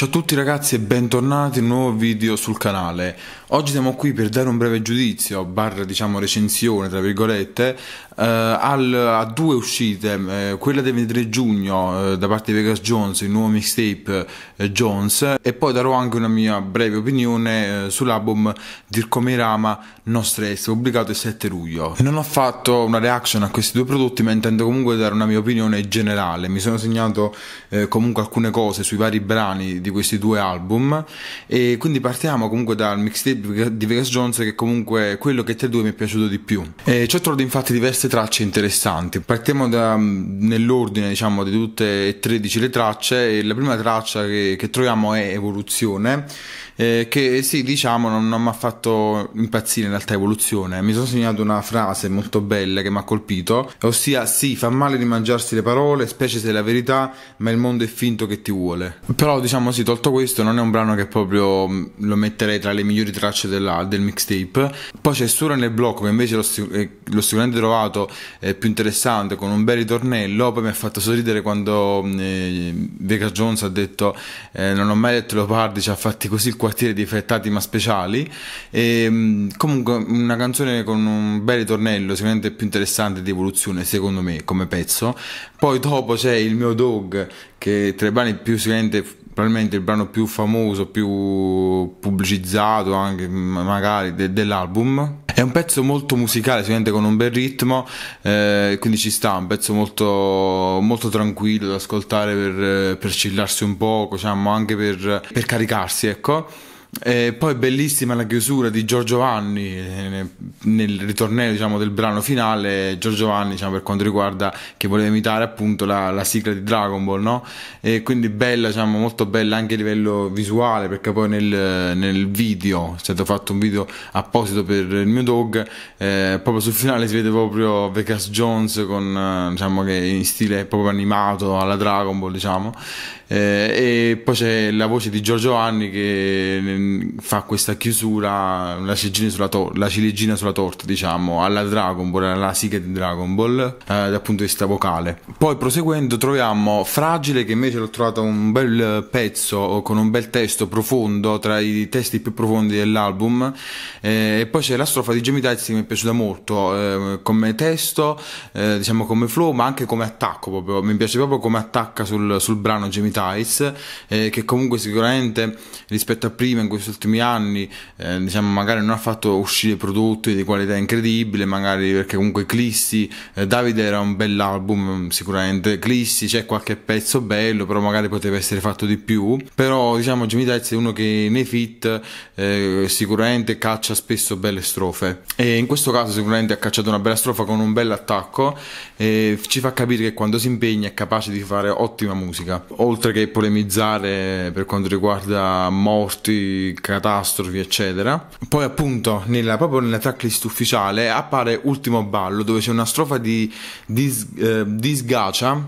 Ciao a tutti ragazzi e bentornati in un nuovo video sul canale Oggi siamo qui per dare un breve giudizio, barra diciamo recensione tra virgolette eh, al, A due uscite, eh, quella del 23 giugno eh, da parte di Vegas Jones, il nuovo mixtape eh, Jones E poi darò anche una mia breve opinione eh, sull'album Dircomerama No Stress pubblicato il 7 luglio Non ho fatto una reaction a questi due prodotti ma intendo comunque dare una mia opinione generale Mi sono segnato eh, comunque alcune cose sui vari brani di di questi due album e quindi partiamo comunque dal mixtape di Vegas Jones che è comunque quello che tra i due mi è piaciuto di più. E ci ho trovato infatti diverse tracce interessanti. Partiamo da, mm, nell'ordine diciamo di tutte e 13 le tracce e la prima traccia che, che troviamo è Evoluzione eh, che eh, sì, diciamo, non, non mi ha fatto impazzire in l'alta evoluzione. Mi sono segnato una frase molto bella che mi ha colpito, ossia sì, fa male rimangiarsi le parole, specie se è la verità, ma il mondo è finto che ti vuole. Però diciamo sì, tolto questo, non è un brano che proprio mm, lo metterei tra le migliori tracce della, del mixtape. Poi c'è Sura nel blocco, che invece l'ho, eh, l'ho sicuramente trovato eh, più interessante, con un bel ritornello, poi mi ha fatto sorridere quando mm, eh, Vega Jones ha detto eh, non ho mai letto Leopardi, ci ha fatti così il 4 quartiere dei Frettati ma speciali. E, ehm, comunque una canzone con un bel ritornello, sicuramente più interessante di evoluzione secondo me come pezzo. Poi dopo c'è il mio dog che è tra i brani più sicuramente probabilmente il brano più famoso, più pubblicizzato anche magari de- dell'album. È un pezzo molto musicale, sicuramente con un bel ritmo, eh, quindi ci sta, un pezzo molto, molto tranquillo da ascoltare per, per, chillarsi un poco, diciamo, anche per, per caricarsi, ecco. E eh, poi bellissima la chiusura di Giorgio Vanni eh, nel ritornello diciamo, del brano finale. Giorgio Vanni, diciamo, per quanto riguarda che voleva imitare appunto la, la sigla di Dragon Ball, no? E quindi bella, diciamo, molto bella anche a livello visuale perché poi nel, nel video è stato fatto un video apposito per il mio dog. Eh, proprio sul finale si vede proprio Vegas Jones con eh, diciamo che in stile proprio animato alla Dragon Ball, diciamo. Eh, e poi c'è la voce di Giorgio Anni che mm, fa questa chiusura, la ciliegina sulla, tor- la ciliegina sulla torta, diciamo, alla Dragon Ball, alla sigla di Dragon Ball, eh, dal punto di vista vocale. Poi proseguendo troviamo Fragile che invece l'ho trovato un bel pezzo con un bel testo profondo, tra i testi più profondi dell'album. Eh, e poi c'è la strofa di Jamie Tights che mi è piaciuta molto eh, come testo, eh, diciamo come flow, ma anche come attacco proprio. Mi piace proprio come attacca sul, sul brano Jamie Tights Tice eh, che comunque sicuramente rispetto a prima in questi ultimi anni eh, diciamo magari non ha fatto uscire prodotti di qualità incredibile magari perché comunque Clissi eh, Davide era un bell'album sicuramente Clissi c'è qualche pezzo bello però magari poteva essere fatto di più però diciamo Jimmy Tice è uno che nei fit eh, sicuramente caccia spesso belle strofe e in questo caso sicuramente ha cacciato una bella strofa con un bell'attacco e ci fa capire che quando si impegna è capace di fare ottima musica oltre oltre che polemizzare per quanto riguarda morti, catastrofi, eccetera. Poi appunto nella, proprio nella tracklist ufficiale appare Ultimo Ballo dove c'è una strofa di, di, eh, di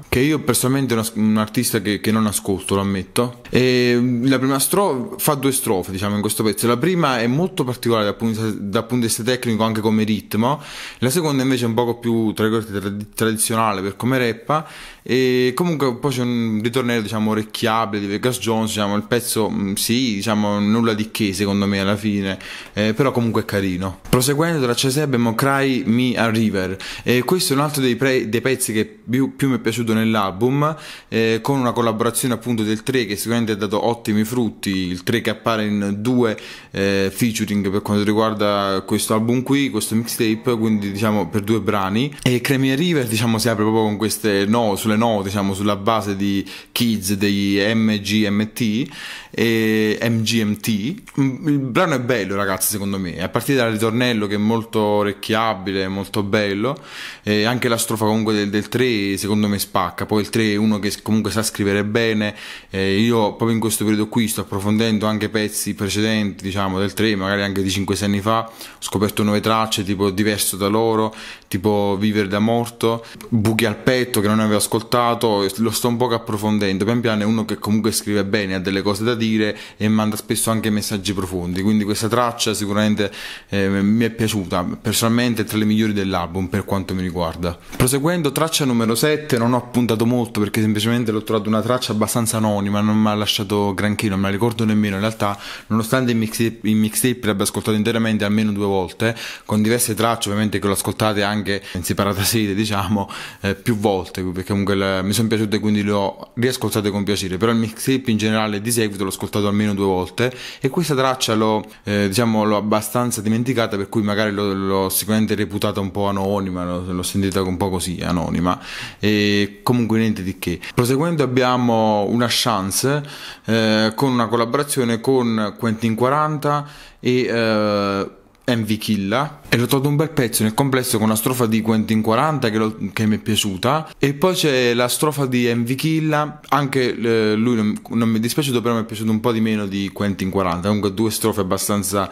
che io personalmente è un artista che, che, non ascolto, lo ammetto. E mm, la prima strofa fa due strofe diciamo in questo pezzo. La prima è molto particolare dal punto, dal punto di vista tecnico anche come ritmo, la seconda invece è un poco più tra, tradizionale per come reppa e comunque poi c'è un ritornello diciamo orecchiabile di Vegas Jones, diciamo, il pezzo mm, sì, diciamo nulla di che secondo me alla fine, eh, però comunque è carino. Proseguendo tra Ceseb abbiamo Cry Me a River, eh, questo è un altro dei, pre- dei pezzi che più, più, mi è piaciuto nell'album, eh, con una collaborazione appunto del 3 che sicuramente ha dato ottimi frutti, il 3 che appare in due eh, featuring per quanto riguarda questo album qui, questo mixtape, quindi diciamo per due brani, e Cry Me a River diciamo si apre proprio con queste no sulle sulle note, diciamo, sulla base di Kids degli MGMT e MGMT. Mm, il brano è bello, ragazzi, secondo me, a partire dal ritornello che è molto orecchiabile, molto bello, e anche la strofa comunque del, del 3 secondo me spacca, poi il 3 è uno che comunque sa scrivere bene, eh, io proprio in questo periodo qui sto approfondendo anche pezzi precedenti, diciamo, del 3, magari anche di 5-6 anni fa, ho scoperto nuove tracce tipo diverso da loro, tipo Vivere da morto, Buchi al petto che non avevo ascoltato ascoltato, lo sto un po' approfondendo. Pian piano è uno che comunque scrive bene, ha delle cose da dire e manda spesso anche messaggi profondi. Quindi questa traccia sicuramente eh, mi è piaciuta. Personalmente è tra le migliori dell'album per quanto mi riguarda. Proseguendo, traccia numero 7, non ho appuntato molto perché semplicemente l'ho trovata una traccia abbastanza anonima, non mi ha lasciato granché, non me la ricordo nemmeno. In realtà, nonostante il mixtape, il mixtape l'abbia ascoltato interamente almeno due volte, con diverse tracce, ovviamente che l'ho ascoltate anche in separata sede, diciamo, eh, più volte, perché comunque comunque mi sono piaciute quindi le ho riascoltate con piacere però il mixtape in generale di seguito l'ho ascoltato almeno due volte e questa traccia l'ho eh, diciamo l'ho abbastanza dimenticata per cui magari l'ho, l'ho sicuramente reputata un po' anonima l'ho, l'ho, sentita un po' così anonima e comunque niente di che proseguendo abbiamo una chance eh, con una collaborazione con Quentin 40 e eh, MV Killa l'ho trovato un bel pezzo nel complesso con una strofa di Quentin 40 che, che mi è piaciuta e poi c'è la strofa di MV Killa anche eh, lui non, non, mi è dispiaciuto però mi è piaciuto un po' di meno di Quentin 40 comunque due strofe abbastanza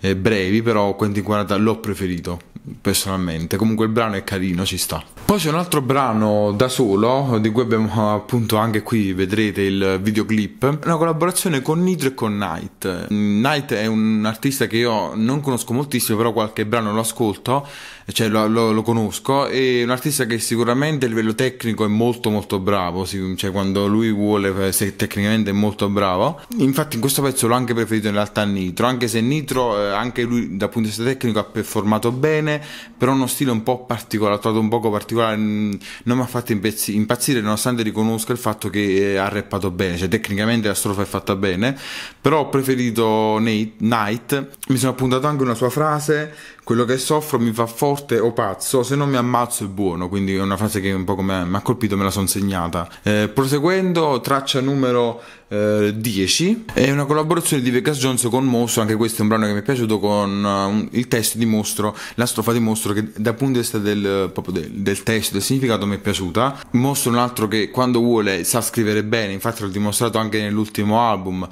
eh, brevi però Quentin 40 l'ho preferito personalmente comunque il brano è carino ci sta poi c'è un altro brano da solo di cui abbiamo appunto anche qui vedrete il videoclip una collaborazione con Nitro e con Knight Knight è un artista che io non conosco moltissimo però qualche brano brano lo ascolto, cioè lo, lo, lo, conosco, è un artista che sicuramente a livello tecnico è molto molto bravo, cioè quando lui vuole eh, se tecnicamente è molto bravo. Infatti in questo pezzo l'ho anche preferito in realtà a Nitro, anche se Nitro eh, anche lui dal punto di vista tecnico ha performato bene, però uno stile un po' particolare, trovato un poco particolare, mm, non mi ha fatto impazzire nonostante riconosca il fatto che eh, ha rappato bene, cioè tecnicamente la strofa è fatta bene, però ho preferito Nate, Night, mi sono appuntato anche una sua frase quello che soffro mi fa forte o pazzo, se non mi ammazzo è buono, quindi è una frase che un po' come mi ha colpito, me la sono segnata. Eh, proseguendo, traccia numero 10 eh, è una collaborazione di Vegas Jones con Mostro anche questo è un brano che mi è piaciuto con uh, il testo di Mostro la strofa di Mostro che dal punto di vista del, proprio del, del testo del significato mi è piaciuta Mostro è un altro che quando vuole sa scrivere bene infatti l'ho dimostrato anche nell'ultimo album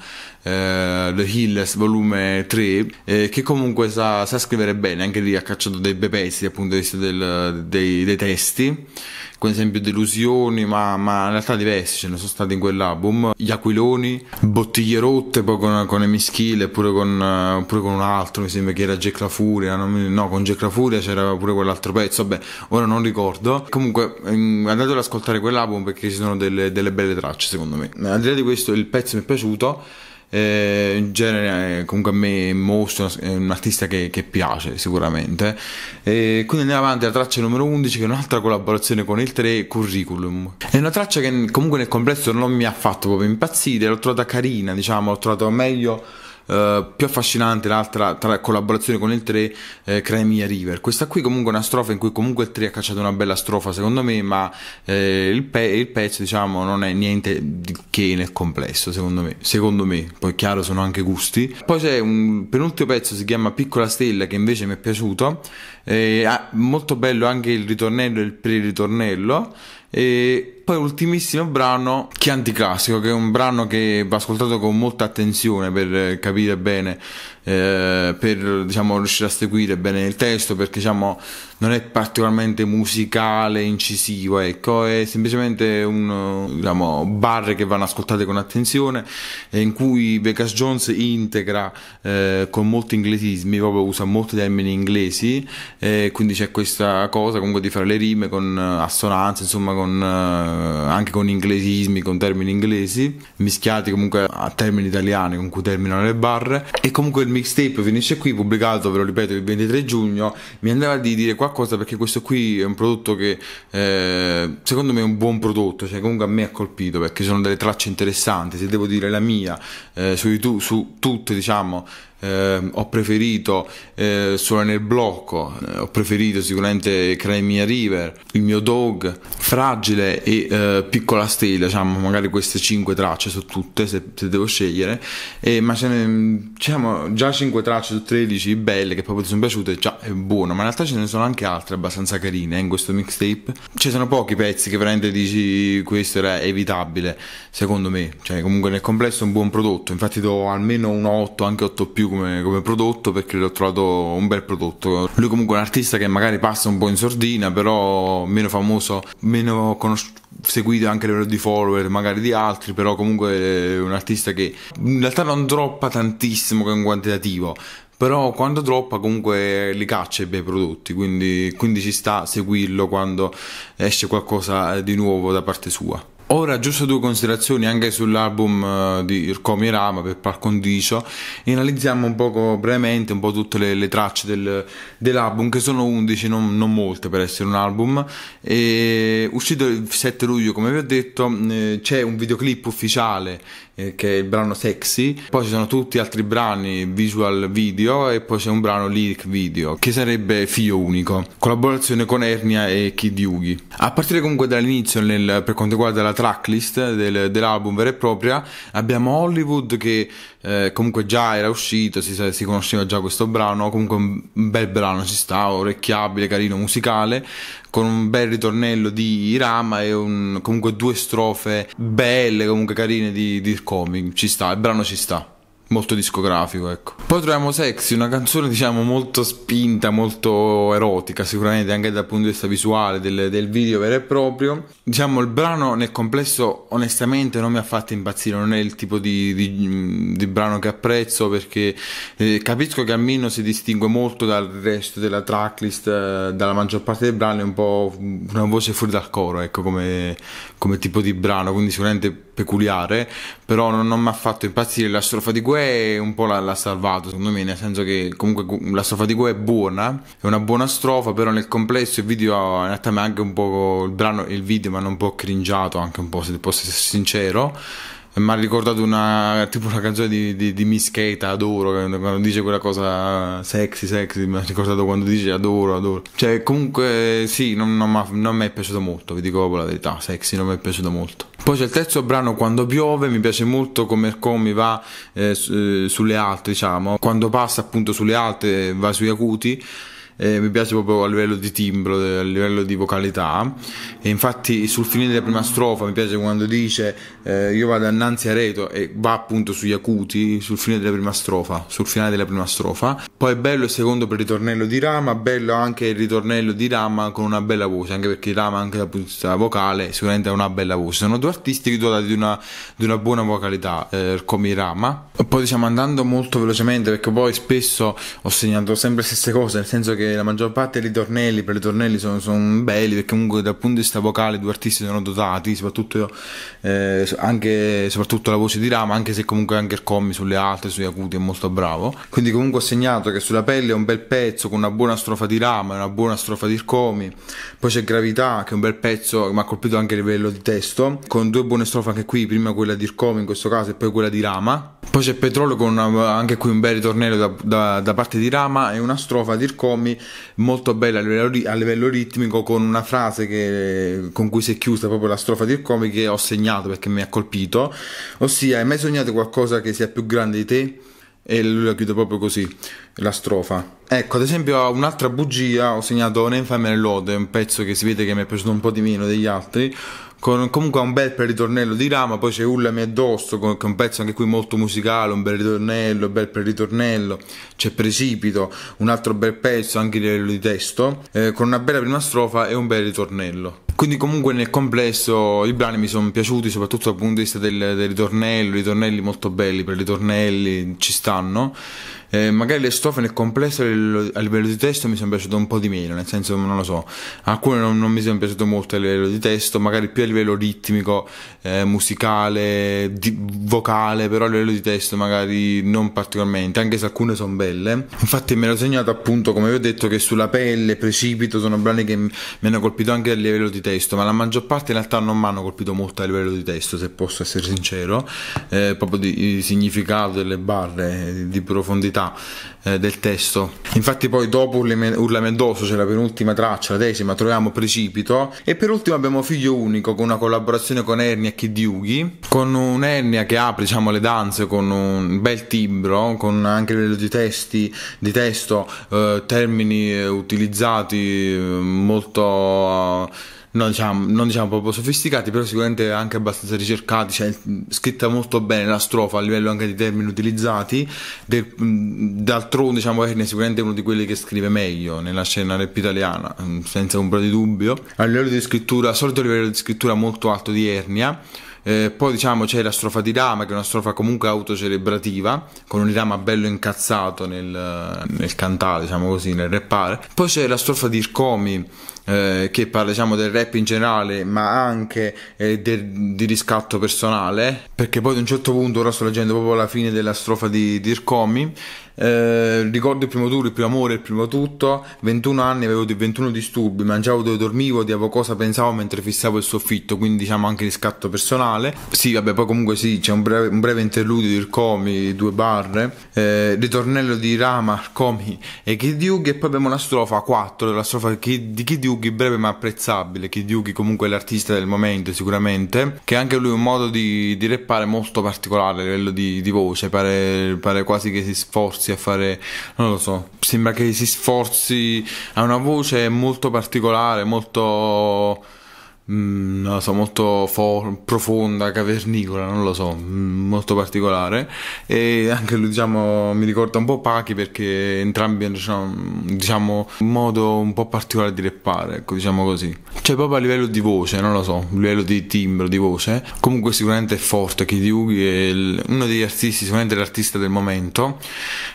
eh, The Hills volume 3 eh, che comunque sa, sa, scrivere bene anche lì ha cacciato dei bei pezzi dal punto di vista del, dei, dei testi con esempio Delusioni, ma, ma, in realtà diversi ce ne sono stati in quell'album. Gli Aquiloni, Bottiglie Rotte, poi con, con Emischile, oppure con, eh, pure con un altro, mi sembra che era Jack La Furia, non, no, con Jack La Furia c'era pure quell'altro pezzo, vabbè, ora non ricordo. Comunque mm, andate ad ascoltare quell'album perché ci sono delle, delle belle tracce secondo me. Al di là di questo il pezzo mi è piaciuto eh, in genere eh, comunque a me Motion è un artista che, che piace sicuramente e quindi andiamo avanti alla traccia numero 11 che è un'altra collaborazione con il 3 Curriculum è una traccia che comunque nel complesso non mi ha fatto proprio impazzire l'ho trovata carina diciamo l'ho trovata meglio eh, più affascinante l'altra tra collaborazione con il 3 eh, Crimea River questa qui comunque è una strofa in cui comunque il 3 ha cacciato una bella strofa secondo me ma eh, il, pe il, pezzo diciamo non è niente di che nel complesso secondo me secondo me poi chiaro sono anche gusti poi c'è un penultimo pezzo si chiama Piccola Stella che invece mi è piaciuto eh, molto bello anche il ritornello e il pre-ritornello e poi ultimissimo brano, che è anticlassico, che è un brano che va ascoltato con molta attenzione per capire bene, eh, per diciamo, riuscire a seguire bene il testo, perché diciamo, non è particolarmente musicale, incisivo, ecco, è semplicemente un diciamo, bar che vanno ascoltate con attenzione, eh, in cui Vegas Jones integra eh, con molti inglesismi, proprio usa molti termini inglesi, quindi c'è questa cosa comunque di fare le rime con eh, assonanza insomma con eh, eh, anche con inglesismi, con termini inglesi, mischiati comunque a termini italiani con cui terminano le barre. E comunque il mixtape finisce qui, pubblicato, ve lo ripeto, il 23 giugno. Mi andava di dire qualcosa perché questo qui è un prodotto che eh, secondo me è un buon prodotto, cioè comunque a me ha colpito perché sono delle tracce interessanti, se devo dire la mia, eh, su, YouTube, su tutte diciamo eh, ho preferito eh, suona nel blocco, eh, ho preferito sicuramente Cremia River, il mio Dog, Fragile e eh, Piccola Stella, diciamo, magari queste 5 tracce su tutte se, se devo scegliere, e, eh, ma ce ne, diciamo, già 5 tracce su 13 belle che proprio ti sono piaciute, già è buono, ma in realtà ce ne sono anche altre abbastanza carine eh, in questo mixtape. Ci sono pochi pezzi che veramente dici questo era evitabile, secondo me, cioè comunque nel complesso è un buon prodotto, infatti do almeno un 8, anche 8 più come, come, prodotto perché l'ho trovato un bel prodotto. Lui comunque è un artista che magari passa un po' in sordina, però meno famoso, meno conosciuto seguito anche a livello di follower magari di altri però comunque è un artista che in realtà non droppa tantissimo con quantitativo però quando droppa comunque li caccia i bei prodotti quindi, quindi ci sta a seguirlo quando esce qualcosa di nuovo da parte sua Ora giusto due considerazioni anche sull'album eh, di Irkomi Rama per par condicio e analizziamo un po' brevemente un po' tutte le, le tracce del, dell'album che sono 11, non, non, molte per essere un album e uscito il 7 luglio come vi ho detto eh, c'è un videoclip ufficiale eh, che è il brano Sexy, poi ci sono tutti altri brani visual video e poi c'è un brano lyric video che sarebbe Figlio Unico, collaborazione con Ernia e Kid Yugi. A partire comunque dall'inizio nel, per quanto riguarda la tracklist del, dell'album vera e propria abbiamo Hollywood che eh, comunque già era uscito, si, si, conosceva già questo brano, comunque un bel brano ci sta, orecchiabile, carino, musicale, con un bel ritornello di Rama e un, comunque due strofe belle, comunque carine di, di Irkomi, ci sta, il brano ci sta molto discografico, ecco. Poi troviamo Sexy, una canzone diciamo molto spinta, molto erotica, sicuramente anche dal punto di vista visuale del, del video vero e proprio. Diciamo il brano nel complesso onestamente non mi ha fatto impazzire, non è il tipo di, di, di brano che apprezzo perché eh, capisco che almeno si distingue molto dal resto della tracklist, eh, dalla maggior parte dei brani, è un po' una voce fuori dal coro, ecco come, come tipo di brano, quindi sicuramente peculiare, però non, non mi ha fatto impazzire la strofa di guerra Gue un po' l'ha, l'ha, salvato, secondo me, nel senso che comunque la strofa di Gue è buona, è una buona strofa, però nel complesso il video in realtà anche un po' il brano il video mi hanno un po' cringiato, anche un po' se posso essere sincero mi ha ricordato una, tipo una canzone di, di, di Miss Kate, adoro, quando dice quella cosa sexy, sexy, mi ha ricordato quando dice adoro, adoro. Cioè, comunque sì, non, non, non mi è piaciuto molto, vi dico la verità, sexy non mi è piaciuto molto. Poi c'è il terzo brano Quando piove, mi piace molto come, come va eh, eh sulle alte, diciamo, quando passa appunto sulle alte va sui acuti eh, mi piace proprio a livello di timbro, a livello di vocalità. E infatti sul fine della prima strofa mi piace quando dice eh, io vado innanzi a Reto e va appunto sugli acuti sul finire della prima strofa, sul finale della prima strofa. Poi è bello il secondo per il ritornello di Rama, bello anche il ritornello di Rama con una bella voce, anche perché Rama anche dal punto di vista vocale sicuramente ha una bella voce. Sono due artisti che dotati di una, di una buona vocalità eh, come Rama. Poi diciamo andando molto velocemente perché poi spesso ho segnato sempre le stesse cose, nel senso che la maggior parte dei tornelli, per i tornelli sono, sono, belli perché comunque dal punto di vista vocale i due artisti sono dotati, soprattutto, eh, anche, soprattutto la voce di Rama, anche se comunque anche il commi sulle alte, sugli acuti è molto bravo. Quindi comunque ho segnato che sulla pelle è un bel pezzo con una buona strofa di Rama, una buona strofa di Ircomi, poi c'è Gravità che è un bel pezzo che mi ha colpito anche a livello di testo, con due buone strofe anche qui, prima quella di Ircomi in questo caso e poi quella di Rama. Poi c'è Petrollo con una, eh, anche qui un bel ritornello da, da, da, parte di Rama e una strofa di Ircomi molto bella a livello, a livello ritmico con una frase che, con cui si è chiusa proprio la strofa di comic che ho segnato perché mi ha colpito, ossia hai mai sognato qualcosa che sia più grande di te? e lui la chiude proprio così la strofa ecco ad esempio un'altra bugia ho segnato Nenfame Lode un pezzo che si vede che mi è piaciuto un po' di meno degli altri con comunque un bel ritornello di Rama, poi c'è Ullami addosso, con, che è un pezzo anche qui molto musicale, un bel ritornello, un bel ritornello, c'è Precipito, un altro bel pezzo anche a livello di testo, eh, con una bella prima strofa e un bel ritornello. Quindi comunque nel complesso i brani mi sono piaciuti, soprattutto dal punto di vista del, del ritornello, ritornelli molto belli, per ritornelli ci stanno eh, magari le strofe nel complesso a livello di testo mi sono piaciute un po' di meno, nel senso non lo so, alcune non, non mi sono piaciute molto a livello di testo, magari più a livello ritmico, eh, musicale, di, vocale, però a livello di testo magari non particolarmente, anche se alcune sono belle. Infatti me l'ho segnato appunto, come vi ho detto, che sulla pelle, precipito, sono brani che mi hanno colpito anche a livello di testo, ma la maggior parte in realtà non mi hanno colpito molto a livello di testo, se posso essere sincero, eh, proprio di, di significato delle barre, di profondità profondità eh, del testo. Infatti poi dopo Urla Mendoso, c'è cioè la penultima traccia, la decima, troviamo Precipito e per ultimo abbiamo Figlio Unico con una collaborazione con Ernia Chidiughi, con un'Ernia che apre diciamo, le danze con un bel timbro, con anche livello di, testi, di testo, eh, termini eh, utilizzati eh, molto... Eh, non diciamo, non diciamo, proprio sofisticati, però sicuramente anche abbastanza ricercati, cioè, scritta molto bene la strofa a livello anche di termini utilizzati, de, d'altronde diciamo Verne è sicuramente uno di quelli che scrive meglio nella scena rap italiana, senza ombra di dubbio, a livello di scrittura, solito livello di scrittura molto alto di Ernia, eh, poi diciamo c'è la strofa di Rama, che è una strofa comunque autocelebrativa, con un Rama bello incazzato nel, nel cantare, diciamo così, nel rappare. Poi c'è la strofa di Ircomi, eh, che parla diciamo, del rap in generale, ma anche eh, del, di riscatto personale, perché poi ad un certo punto, ora sto leggendo proprio la fine della strofa di Dirkomi eh, ricordo il primo tour, il primo amore, il primo tutto. 21 anni avevo 21 disturbi, mangiavo dove dormivo, di cosa pensavo mentre fissavo il soffitto, quindi diciamo anche riscatto personale. Sì, vabbè, poi comunque sì, c'è un breve, un breve interludio di Comi, due barre, eh, ritornello di Rama, Comi e Kid Yugi e poi abbiamo la strofa 4, della strofa di Kid Yugi breve ma apprezzabile. Kid Yugi comunque è l'artista del momento sicuramente, che anche lui ha un modo di, di reppare molto particolare a livello di, di voce, pare, pare quasi che si sforzi a fare, non lo so, sembra che si sforzi, ha una voce molto particolare, molto mh, mm, non so, molto for- profonda, cavernicola, non lo so, mh, mm, molto particolare. E anche lui, diciamo, mi ricorda un po' Pachi perché entrambi hanno diciamo, mm, diciamo, un modo un po' particolare di rappare, ecco, diciamo così. Cioè, proprio a livello di voce, non lo so, a livello di timbro, di voce, comunque sicuramente è forte. Kid Yugi è l- uno degli artisti, sicuramente l'artista del momento.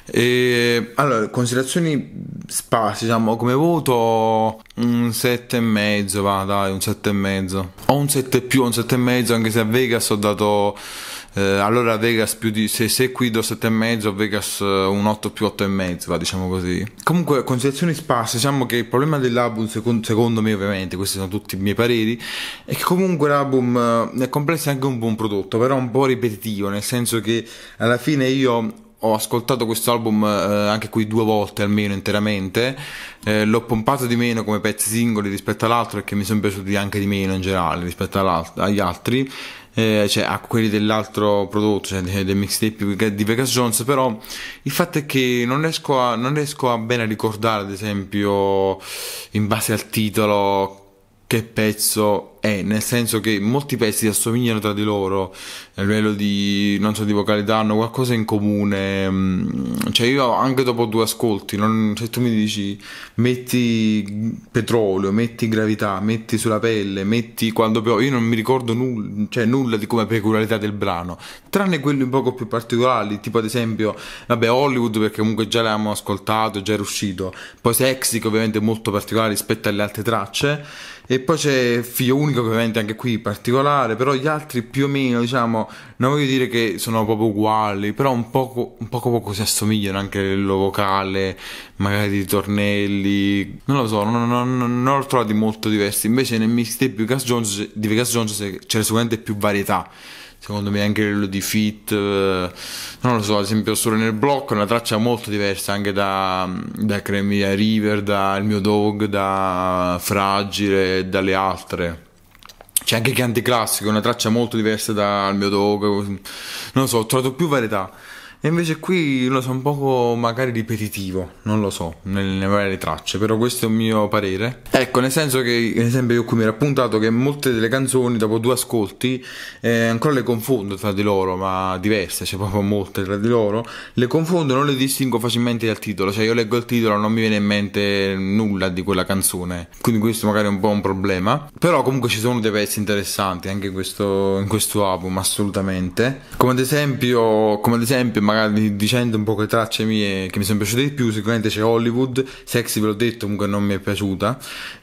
E, allora, considerazioni sparse, diciamo, come voto un 7,5, va dai, un 7,5 7,5 o un 7 più o un 7,5 anche se a Vegas ho dato eh, allora a Vegas più di se, se qui do 7,5 a Vegas eh, un 8 più 8,5 va diciamo così comunque considerazioni sparse diciamo che il problema dell'album secondo, secondo, me ovviamente questi sono tutti i miei pareri è che comunque l'album nel eh, complesso è anche un buon prodotto però un po' ripetitivo nel senso che alla fine io ho ascoltato questo album eh, anche qui due volte almeno interamente, eh, l'ho pompato di meno come pezzi singoli rispetto all'altro perché mi sono piaciuti anche di meno in generale rispetto agli altri, eh, cioè a quelli dell'altro prodotto, cioè del, del mixtape di Vegas Jones, però il fatto è che non riesco, a, non riesco a bene a ricordare ad esempio in base al titolo che pezzo è, nel senso che molti pezzi si assomigliano tra di loro, a livello di, non so, di vocalità, hanno qualcosa in comune, mm, cioè io anche dopo due ascolti, non, se tu mi dici metti petrolio, metti gravità, metti sulla pelle, metti quando piove, io non mi ricordo nulla, cioè nulla di come peculiarità del brano, tranne quelli un poco più particolari, tipo ad esempio, vabbè, Hollywood perché comunque già l'abbiamo ascoltato, già era uscito, poi Sexy che ovviamente è molto particolare rispetto alle altre tracce, e poi c'è Figlio Unico, ovviamente anche qui particolare, però gli altri più o meno, diciamo, non voglio dire che sono proprio uguali, però un poco, un poco, poco si assomigliano anche lo vocale, magari i tornelli, non lo so, non, non, non, l'ho trovato molto diversi. Invece nel mixtape di Vegas Jones, di Vegas Jones c'era sicuramente più varietà secondo me anche quello di fit, eh, non lo so, ad esempio solo nel blocco è una traccia molto diversa anche da, da Cremia River, dal mio dog, da Fragile, e dalle altre. C'è anche Chianti Classico, una traccia molto diversa dal mio dog, non lo so, ho trovato più varietà. E invece qui lo so un poco magari ripetitivo, non lo so, nelle varie tracce, però questo è un mio parere. Ecco, nel senso che, ad esempio, io qui mi ero appuntato che molte delle canzoni dopo due ascolti eh, ancora le confondo tra di loro, ma diverse, c'è cioè proprio molte tra di loro, le confondo, non le distingo facilmente dal titolo, cioè io leggo il titolo, e non mi viene in mente nulla di quella canzone, quindi questo magari è un po' un problema, però comunque ci sono dei pezzi interessanti anche in questo, in questo album, assolutamente, come ad esempio, come ad esempio magari magari dicendo un po' che tracce mie che mi sono piaciute di più, sicuramente c'è Hollywood, Sexy ve l'ho detto, comunque non mi è piaciuta.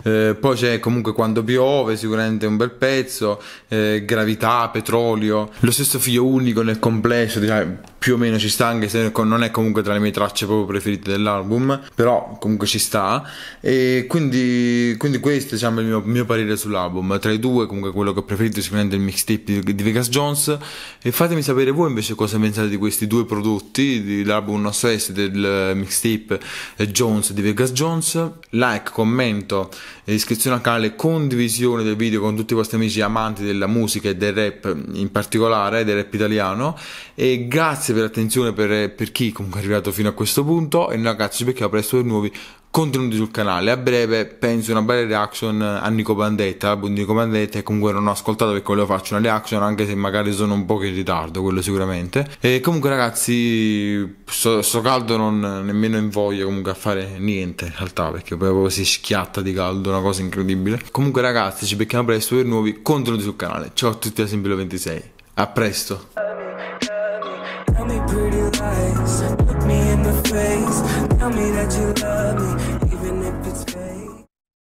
Eh, poi c'è comunque Quando piove, sicuramente un bel pezzo, eh, Gravità, Petrolio, lo stesso figlio unico nel complesso, diciamo, più o meno ci sta, anche se non è comunque tra le mie tracce proprio preferite dell'album, però comunque ci sta. E quindi, quindi questo diciamo, è il mio, mio, parere sull'album. Tra i due, comunque quello che ho preferito è sicuramente il mixtape di, di, Vegas Jones. E fatemi sapere voi invece cosa pensate di questi due prodotti, dell'album Nostro S del mixtape Jones di Vegas Jones. Like, commento, iscrizione al canale, condivisione del video con tutti i vostri amici amanti della musica e del rap in particolare, del rap italiano. E grazie grazie per l'attenzione per, per, chi comunque è arrivato fino a questo punto e noi ragazzi ci becchiamo presto per nuovi contenuti sul canale. A breve penso una bella reaction a Nico Bandetta, l'album Nico Bandetta comunque non ho ascoltato perché volevo farci una reaction anche se magari sono un po' in ritardo, quello sicuramente. E comunque ragazzi, sto, sto caldo non nemmeno invoglio comunque a fare niente in realtà perché proprio si schiatta di caldo, una cosa incredibile. Comunque ragazzi ci becchiamo presto per nuovi contenuti sul canale. Ciao a tutti da Simpiolo26, a presto! Tell me pretty lies, look me in the face, tell me that you love me.